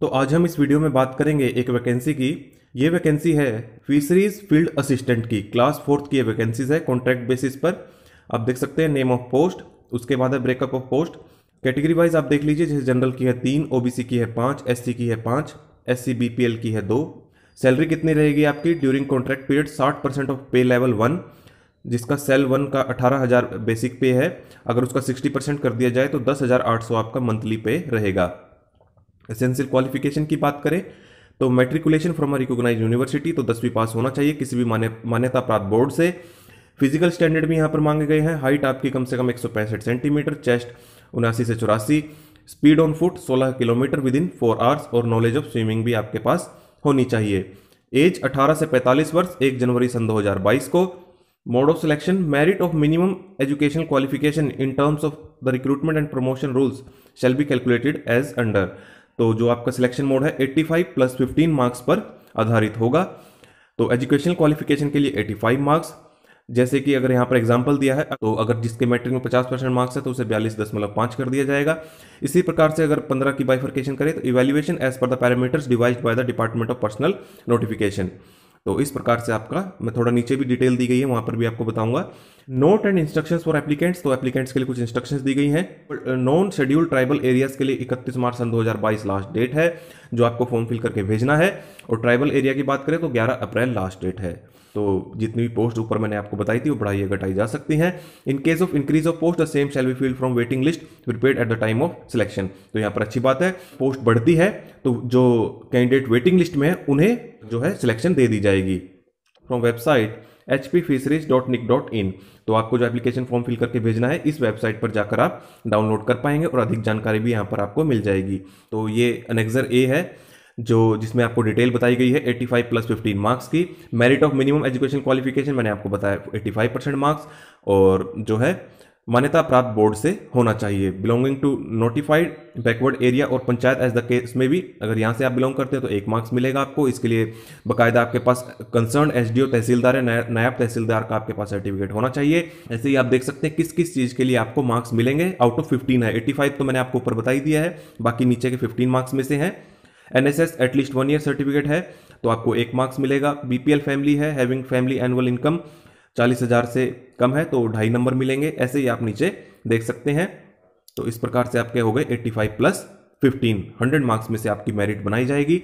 तो आज हम इस वीडियो में बात करेंगे एक वैकेंसी की ये वैकेंसी है फिशरीज फील्ड असिस्टेंट की क्लास फोर्थ की ये वैकेंसीज है कॉन्ट्रैक्ट बेसिस पर आप देख सकते हैं नेम ऑफ पोस्ट उसके बाद है breakup of post category wise आप देख लीजिए जैसे जनरल की है तीन ओबीसी की है पाँच एस की है पाँच एस सी की है दो सैलरी कितनी रहेगी आपकी ड्यूरिंग कॉन्ट्रैक्ट पीरियड साठ percent of pay level one जिसका सेल वन का अठारह हज़ार बेसिक पे है अगर उसका सिक्सटी परसेंट कर दिया जाए तो दस हज़ार आठ सौ आपका मंथली पे रहेगा एसेंशियल क्वालिफिकेशन की बात करें तो matriculation from a recognize university तो दसवीं पास होना चाहिए किसी भी मान्यता प्राप्त बोर्ड से फिजिकल स्टैंडर्ड भी यहाँ पर मांगे गए हैं हाइट आपकी कम से कम एक सेंटीमीटर चेस्ट उनासी से चौरासी speed on foot 16 kilometre within four hours और नॉलेज ऑफ स्विमिंग भी आपके पास होनी चाहिए एज 18 से 45 वर्ष 1 जनवरी सन 2022 को mode of selection merit of minimum educational qualification in terms of the recruitment and promotion rules shall be calculated as under तो जो आपका सिलेक्शन मोड है 85 प्लस 15 मार्क्स पर आधारित होगा तो एजुकेशनल क्वालिफिकेशन के लिए 85 मार्क्स जैसे कि अगर यहाँ पर एग्जाम्पल दिया है तो अगर जिसके मैट्रिक में 50 परसेंट मार्क्स है तो उसे बयालीस दशमलव पांच कर दिया जाएगा इसी प्रकार से अगर 15 की बाइफर्केशन करें तो evaluation as per the parameters divide by the department of personnel notification तो इस प्रकार से आपका मैं थोड़ा नीचे भी डिटेल दी गई है वहां पर भी आपको बताऊंगा note and instructions for applicants तो एप्लीकेंट्स के लिए कुछ इंस्ट्रक्शंस दी गई हैं नॉन शेड्यूल ट्राइबल एरियाज के लिए 31 मार्च सन 2022 लास्ट डेट है जो आपको फॉर्म फिल करके भेजना है और ट्राइबल एरिया की बात करें तो ग्यारह अप्रैल लास्ट डेट है तो जितनी भी पोस्ट ऊपर मैंने आपको बताई थी वो बढ़ाई या घटाई जा सकती हैं in case of increase of post the same shall be fill from waiting list prepare at the time of selection तो यहाँ पर अच्छी बात है पोस्ट बढ़ती है तो जो कैंडिडेट वेटिंग लिस्ट में है उन्हें जो है सिलेक्शन दे दी जाएगी from website H P fisheries dot nic dot in तो आपको जो एप्लीकेशन फॉर्म फिल करके भेजना है इस वेबसाइट पर जाकर आप डाउनलोड कर पाएंगे और अधिक जानकारी भी यहाँ पर आपको मिल जाएगी तो ये अनेक्जर ए है जो जिसमें आपको डिटेल बताई गई है 85 प्लस 15 मार्क्स की merit of minimum education qualification मैंने आपको बताया 85 परसेंट मार्क्स और जो है मान्यता प्राप्त बोर्ड से होना चाहिए belonging to notified backward area और पंचायत एज द केस में भी अगर यहाँ से आप बिलोंग करते हैं तो एक मार्क्स मिलेगा आपको इसके लिए बकायदा आपके पास कंसर्न ओ तहसीलदार है नायब तहसीलदार का आपके पास सर्टिफिकेट होना चाहिए ऐसे ही आप देख सकते हैं किस किस चीज़ के लिए आपको मार्क्स मिलेंगे आउट ऑफ फिफ्टीन है एट्टी तो मैंने आपको ऊपर बताई दिया है बाकी नीचे के फिफ्टीन मार्क्स में से हैं NSS at least one year certificate है तो आपको एक मार्क्स मिलेगा बीपीएल फैमिली है हैविंग फैमिली एनुअल इनकम चालीस हज़ार से कम है तो ढाई नंबर मिलेंगे ऐसे ही आप नीचे देख सकते हैं तो इस प्रकार से आपके हो गए 85 प्लस 15 100 मार्क्स में से आपकी मेरिट बनाई जाएगी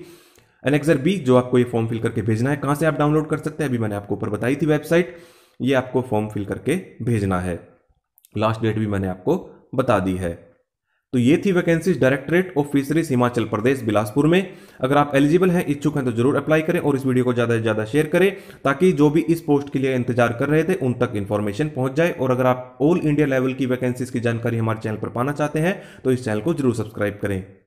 एनेक्सर बी जो आपको ये फॉर्म फिल करके भेजना है कहाँ से आप डाउनलोड कर सकते हैं अभी मैंने आपको ऊपर बताई थी वेबसाइट ये आपको फॉर्म फिल करके भेजना है लास्ट डेट भी मैंने आपको बता दी है तो ये थी vacancies directorate of fisheries Himachal Pradesh Bilaspur में अगर आप एलिजिबल हैं इच्छुक हैं तो जरूर अप्लाई करें और इस वीडियो को ज़्यादा से ज़्यादा शेयर करें ताकि जो भी इस पोस्ट के लिए इंतजार कर रहे थे उन तक इन्फॉर्मेशन पहुंच जाए और अगर आप ऑल इंडिया लेवल की वैकेंसीज की जानकारी हमारे चैनल पर पाना चाहते हैं तो इस चैनल को जरूर सब्सक्राइब करें